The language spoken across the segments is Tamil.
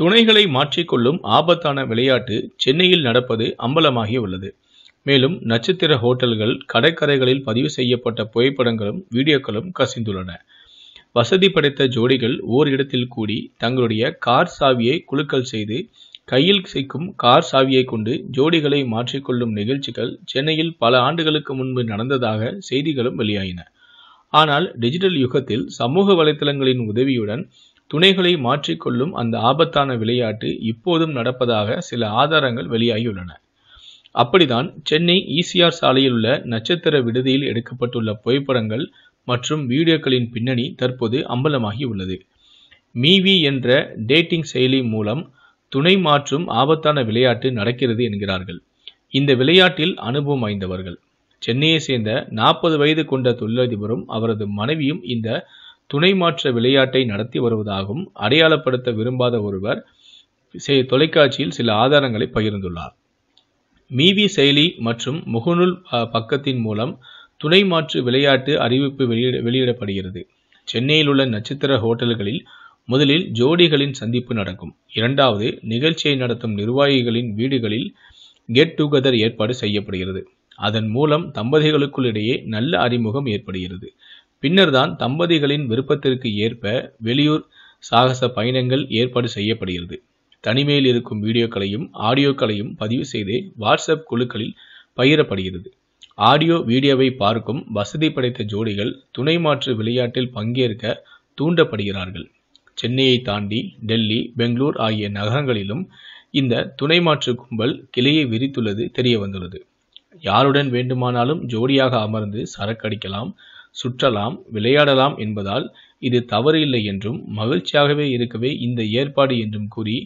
துணைகளை மாற்றிக்கொள்ளும் ஆபத்தான விளையாட்டு சென்னையில் நடப்பது அம்பலமாகி உள்ளது மேலும் நட்சத்திர ஹோட்டல்கள் கடற்கரைகளில் பதிவு செய்யப்பட்ட புகைப்படங்களும் வீடியோக்களும் கசிந்துள்ளன வசதி படைத்த ஜோடிகள் ஓரிடத்தில் கூடி தங்களுடைய கார் சாவியை குழுக்கள் செய்து கையில் சிக்கும் கார் சாவியை கொண்டு ஜோடிகளை மாற்றிக்கொள்ளும் நிகழ்ச்சிகள் சென்னையில் பல ஆண்டுகளுக்கு முன்பு நடந்ததாக செய்திகளும் வெளியாயின ஆனால் டிஜிட்டல் யுகத்தில் சமூக வலைதளங்களின் உதவியுடன் துணைகளை மாற்றிக்கொள்ளும் அந்த ஆபத்தான விளையாட்டு இப்போதும் நடப்பதாக சில ஆதாரங்கள் வெளியாகியுள்ளன அப்படிதான் சென்னை இசிஆர் சாலையில் உள்ள நட்சத்திர விடுதியில் எடுக்கப்பட்டுள்ள புகைப்படங்கள் மற்றும் வீடியோக்களின் பின்னணி தற்போது அம்பலமாகி உள்ளது மீவி என்ற டேட்டிங் செயலி மூலம் துணை மாற்றும் ஆபத்தான விளையாட்டு நடக்கிறது என்கிறார்கள் இந்த விளையாட்டில் அனுபவம் வாய்ந்தவர்கள் சென்னையை சேர்ந்த நாற்பது வயது கொண்ட தொழிலதிபரும் அவரது மனைவியும் இந்த துணை மாற்ற விளையாட்டை நடத்தி வருவதாகவும் அடையாளப்படுத்த விரும்பாத ஒருவர் தொலைக்காட்சியில் சில ஆதாரங்களை பகிர்ந்துள்ளார் மீவி செயலி மற்றும் முகநூல் பக்கத்தின் மூலம் துணை மாற்று விளையாட்டு அறிவிப்பு வெளியிட வெளியிடப்படுகிறது சென்னையில் உள்ள நட்சத்திர ஹோட்டல்களில் முதலில் ஜோடிகளின் சந்திப்பு நடக்கும் இரண்டாவது நிகழ்ச்சியை நடத்தும் நிர்வாகிகளின் வீடுகளில் கெட் டுகெதர் ஏற்பாடு செய்யப்படுகிறது அதன் மூலம் தம்பதிகளுக்குள் இடையே நல்ல அறிமுகம் ஏற்படுகிறது பின்னர்தான் தம்பதிகளின் விருப்பத்திற்கு ஏற்ப வெளியூர் சாகச பயணங்கள் ஏற்பாடு செய்யப்படுகிறது தனிமையில் இருக்கும் வீடியோக்களையும் ஆடியோக்களையும் பதிவு செய்து வாட்ஸ்அப் குழுக்களில் பகிரப்படுகிறது ஆடியோ வீடியோவை பார்க்கும் வசதி படைத்த ஜோடிகள் துணை மாற்று விளையாட்டில் பங்கேற்க தூண்டப்படுகிறார்கள் சென்னையை தாண்டி டெல்லி பெங்களூர் ஆகிய நகரங்களிலும் இந்த துணை மாற்று கும்பல் கிளையை விரித்துள்ளது தெரிய வந்துள்ளது யாருடன் வேண்டுமானாலும் ஜோடியாக அமர்ந்து சரக்கடிக்கலாம் சுற்றலாம் விளையாடலாம் என்பதால் இது தவறு இல்லை என்றும் மகிழ்ச்சியாகவே இருக்கவே இந்த ஏற்பாடு என்றும் கூறி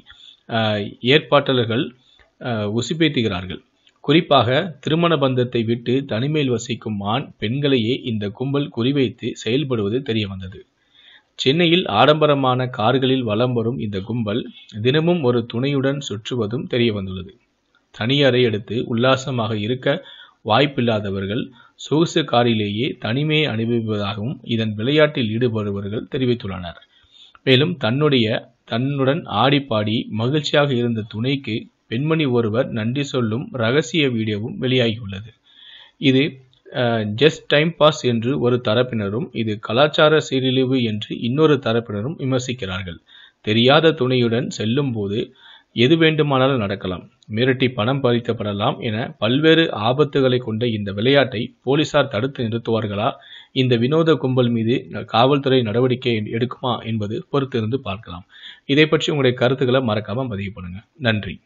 ஏற்பாட்டாளர்கள் உசுப்பேற்றுகிறார்கள் குறிப்பாக திருமண பந்தத்தை விட்டு தனிமையில் வசிக்கும் ஆண் பெண்களையே இந்த கும்பல் குறிவைத்து செயல்படுவது தெரியவந்தது சென்னையில் ஆடம்பரமான கார்களில் வலம் வரும் இந்த கும்பல் தினமும் ஒரு துணையுடன் சுற்றுவதும் தெரியவந்துள்ளது வந்துள்ளது அறை எடுத்து உல்லாசமாக இருக்க வாய்ப்பில்லாதவர்கள் சொகுசு காரிலேயே தனிமையை அனுபவிப்பதாகவும் இதன் விளையாட்டில் ஈடுபடுபவர்கள் தெரிவித்துள்ளனர் மேலும் தன்னுடைய தன்னுடன் ஆடிப்பாடி மகிழ்ச்சியாக இருந்த துணைக்கு பெண்மணி ஒருவர் நன்றி சொல்லும் ரகசிய வீடியோவும் வெளியாகியுள்ளது இது ஜஸ்ட் டைம் பாஸ் என்று ஒரு தரப்பினரும் இது கலாச்சார சீரழிவு என்று இன்னொரு தரப்பினரும் விமர்சிக்கிறார்கள் தெரியாத துணையுடன் செல்லும் போது எது வேண்டுமானாலும் நடக்கலாம் மிரட்டி பணம் பறிக்கப்படலாம் என பல்வேறு ஆபத்துகளை கொண்ட இந்த விளையாட்டை போலீசார் தடுத்து நிறுத்துவார்களா இந்த வினோத கும்பல் மீது காவல்துறை நடவடிக்கை எடுக்குமா என்பது பொறுத்திருந்து பார்க்கலாம் இதை பற்றி உங்களுடைய கருத்துக்களை மறக்காமல் பதிவு பண்ணுங்க நன்றி